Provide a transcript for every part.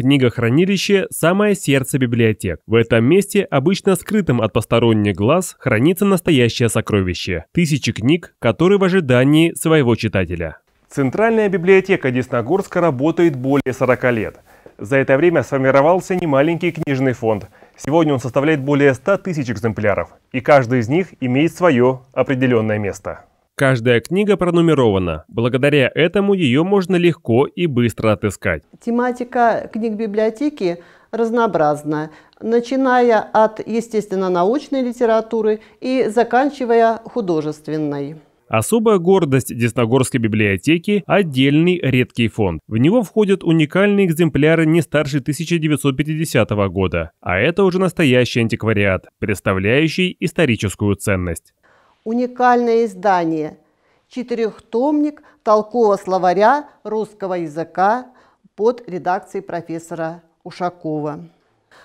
Книгохранилище – самое сердце библиотек. В этом месте, обычно скрытым от посторонних глаз, хранится настоящее сокровище – тысячи книг, которые в ожидании своего читателя. Центральная библиотека Десногорска работает более 40 лет. За это время сформировался немаленький книжный фонд. Сегодня он составляет более 100 тысяч экземпляров, и каждый из них имеет свое определенное место. Каждая книга пронумерована. Благодаря этому ее можно легко и быстро отыскать. Тематика книг библиотеки разнообразна, начиная от естественно-научной литературы и заканчивая художественной. Особая гордость Десногорской библиотеки – отдельный редкий фонд. В него входят уникальные экземпляры не старше 1950 года, а это уже настоящий антиквариат, представляющий историческую ценность уникальное издание, четырехтомник толкового словаря русского языка под редакцией профессора Ушакова.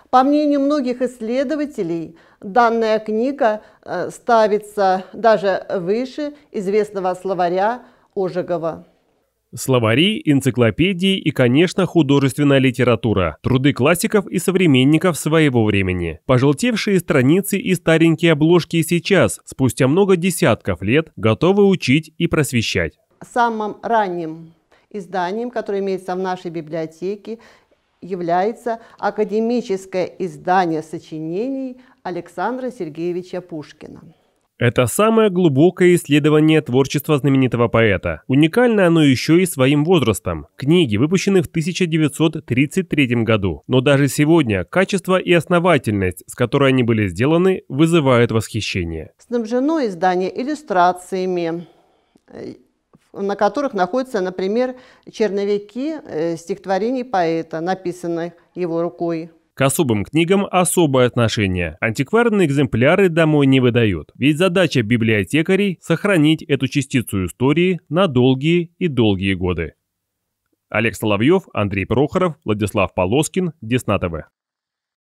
По мнению многих исследователей, данная книга э, ставится даже выше известного словаря Ожегова. Словари, энциклопедии и, конечно, художественная литература, труды классиков и современников своего времени. Пожелтевшие страницы и старенькие обложки сейчас, спустя много десятков лет, готовы учить и просвещать. Самым ранним изданием, которое имеется в нашей библиотеке, является академическое издание сочинений Александра Сергеевича Пушкина. Это самое глубокое исследование творчества знаменитого поэта. Уникально оно еще и своим возрастом. Книги выпущены в 1933 году. Но даже сегодня качество и основательность, с которой они были сделаны, вызывают восхищение. Снабжено издание иллюстрациями, э, на которых находятся, например, черновики э, стихотворений поэта, написанных его рукой. К особым книгам особое отношение. Антикварные экземпляры домой не выдают, ведь задача библиотекарей – сохранить эту частицу истории на долгие и долгие годы. Олег Соловьев, Андрей Прохоров, Владислав Полоскин, Десна ТВ.